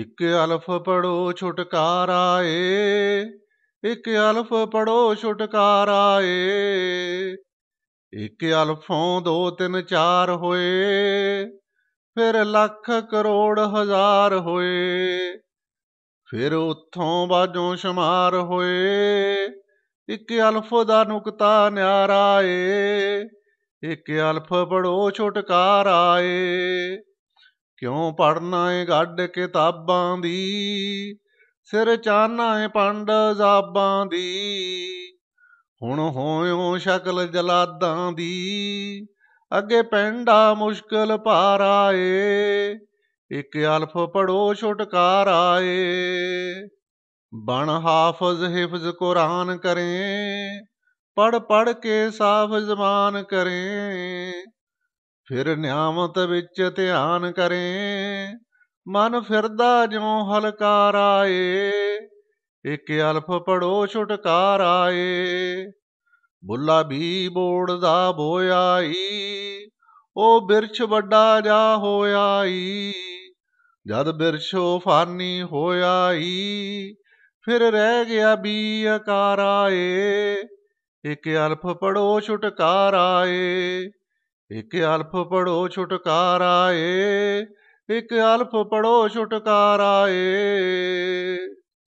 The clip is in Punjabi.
ਇੱਕ ਅਲਫ ਪੜੋ ਛੁਟਕਾਰਾ ਏ ਇੱਕ ਅਲਫ ਪੜੋ ਛੁਟਕਾਰਾ ਏ ਇੱਕ ਅਲਫੋਂ ਦੋ ਤਿੰਨ ਚਾਰ ਹੋਏ ਫਿਰ ਲੱਖ ਕਰੋੜ ਹਜ਼ਾਰ ਹੋਏ ਫਿਰ ਉੱਥੋਂ ਬਾਜੋਂ ਸ਼ਮਾਰ ਹੋਏ ਇੱਕ ਅਲਫ ਦਾ ਨੁਕਤਾ ਨਿਆਰਾ ਏ ਇੱਕ ਅਲਫ ਪੜੋ ਛੁਟਕਾਰਾ ਏ ਕਿਉਂ ਪੜਨਾ ਏ ਗੱਡ ਕਿਤਾਬਾਂ ਦੀ ਸਿਰ ਚਾਨਾ ਏ ਪੰਡ ਜ਼ਾਬਾਂ ਦੀ ਹੁਣ ਹੋਇਓ ਸ਼ਕਲ ਜਲਾਦਾਂ ਦੀ ਅੱਗੇ ਪੈਂਡਾ ਮੁਸ਼ਕਲ ਪਾਰ ਏ ਇੱਕ ਅਲਫ ਪੜੋ ਛੁਟਕਾਰਾ ਏ ਬਣ ਹਾਫਜ਼ ਹਿਫਜ਼ ਕੁਰਾਨ ਕਰੇ ਪੜ ਪੜ ਕੇ ਸਾਫ ਜ਼ਬਾਨ ਕਰੇ ਫਿਰ ਨਿਆਮਤ ਵਿੱਚ ਧਿਆਨ ਕਰੇ ਮਨ ਫਿਰਦਾ ਜਿਉ ਹਲਕਾਰ ਆਏ ਇੱਕ ਅਲਫ ਪੜੋ ਛੁਟਕਾਰ ਆਏ ਬੁੱਲਾ ਵੀ ਬੋੜ ਦਾ ਬੋਇਆਈ ਉਹ ਬਿਰਛ ਵੱਡਾ ਜਾ ਹੋਆਈ ਜਦ ਬਿਰਛੋ ਫਾਨੀ ਹੋਆਈ ਫਿਰ ਰਹਿ ਗਿਆ ਬੀ ਆਕਾਰ ਆਏ ਇੱਕ ਅਲਫ ਪੜੋ ਛੁਟਕਾਰ ਆਏ ਇੱਕ ਅਲਫ ਪੜੋ ਛੁਟਕਾਰਾ ਏ ਇੱਕ ਅਲਫ ਪੜੋ ਛੁਟਕਾਰਾ ਏ